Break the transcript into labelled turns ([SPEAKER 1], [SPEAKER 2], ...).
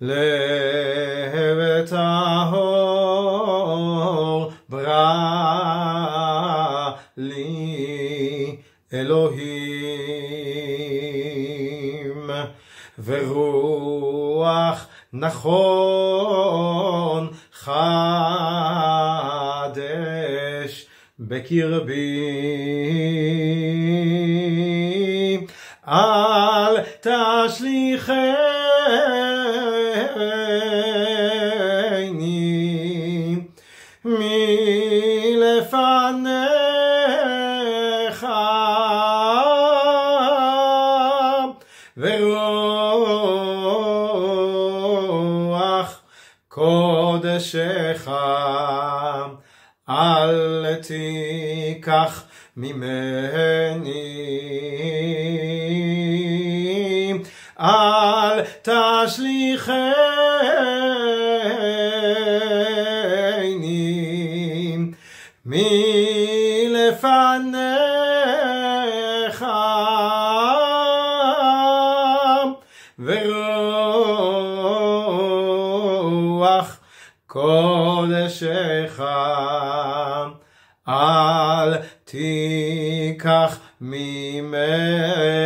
[SPEAKER 1] לב ברא לי אלוהים ורוח נכון חדש בקרבי אל תשליכם ורוח קודשך אל תיקח ממני אל תשליכני מלפניך ורוח קודשך אל תיקח ממך